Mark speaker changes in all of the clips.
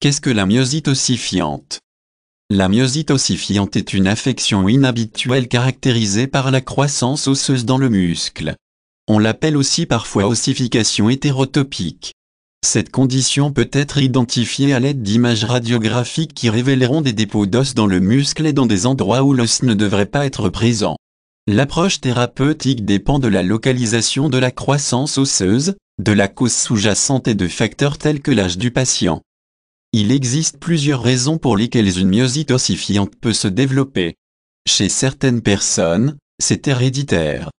Speaker 1: Qu'est-ce que la myosite ossifiante La myosite ossifiante est une affection inhabituelle caractérisée par la croissance osseuse dans le muscle. On l'appelle aussi parfois ossification hétérotopique. Cette condition peut être identifiée à l'aide d'images radiographiques qui révéleront des dépôts d'os dans le muscle et dans des endroits où l'os ne devrait pas être présent. L'approche thérapeutique dépend de la localisation de la croissance osseuse, de la cause sous-jacente et de facteurs tels que l'âge du patient. Il existe plusieurs raisons pour lesquelles une myosite ossifiante peut se développer. Chez certaines personnes, c'est héréditaire.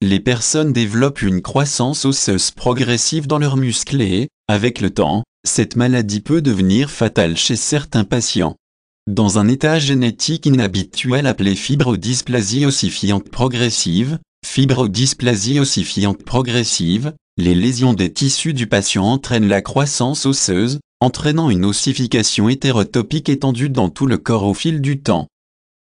Speaker 1: Les personnes développent une croissance osseuse progressive dans leurs muscles et, avec le temps, cette maladie peut devenir fatale chez certains patients. Dans un état génétique inhabituel appelé fibrodysplasie ossifiante progressive, fibrodysplasie ossifiante progressive, les lésions des tissus du patient entraînent la croissance osseuse, entraînant une ossification hétérotopique étendue dans tout le corps au fil du temps.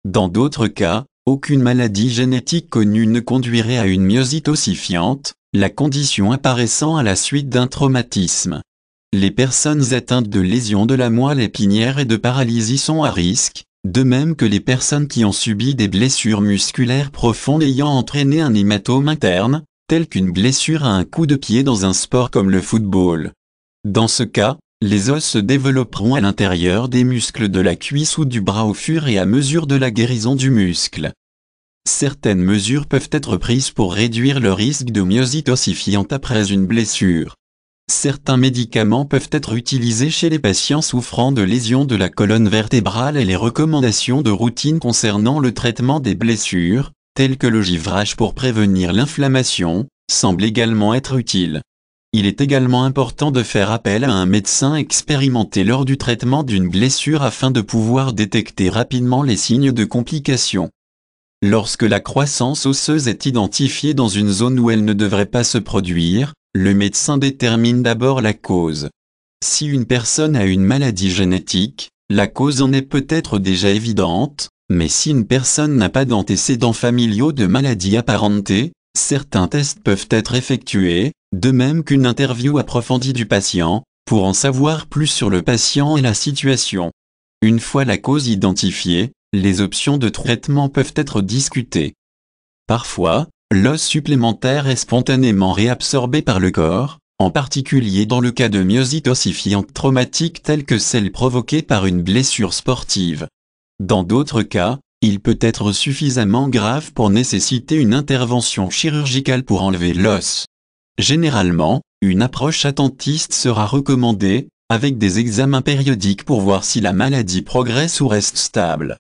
Speaker 1: Dans d'autres cas, aucune maladie génétique connue ne conduirait à une myosite ossifiante, la condition apparaissant à la suite d'un traumatisme. Les personnes atteintes de lésions de la moelle épinière et de paralysie sont à risque, de même que les personnes qui ont subi des blessures musculaires profondes ayant entraîné un hématome interne, tel qu'une blessure à un coup de pied dans un sport comme le football. Dans ce cas, les os se développeront à l'intérieur des muscles de la cuisse ou du bras au fur et à mesure de la guérison du muscle. Certaines mesures peuvent être prises pour réduire le risque de myosite ossifiante après une blessure. Certains médicaments peuvent être utilisés chez les patients souffrant de lésions de la colonne vertébrale et les recommandations de routine concernant le traitement des blessures, telles que le givrage pour prévenir l'inflammation, semblent également être utiles. Il est également important de faire appel à un médecin expérimenté lors du traitement d'une blessure afin de pouvoir détecter rapidement les signes de complications. Lorsque la croissance osseuse est identifiée dans une zone où elle ne devrait pas se produire, le médecin détermine d'abord la cause. Si une personne a une maladie génétique, la cause en est peut-être déjà évidente, mais si une personne n'a pas d'antécédents familiaux de maladies apparentées, certains tests peuvent être effectués, de même qu'une interview approfondie du patient, pour en savoir plus sur le patient et la situation. Une fois la cause identifiée, les options de traitement peuvent être discutées. Parfois, l'os supplémentaire est spontanément réabsorbé par le corps, en particulier dans le cas de myosite ossifiante traumatique telle que celle provoquée par une blessure sportive. Dans d'autres cas, il peut être suffisamment grave pour nécessiter une intervention chirurgicale pour enlever l'os. Généralement, une approche attentiste sera recommandée, avec des examens périodiques pour voir si la maladie progresse ou reste stable.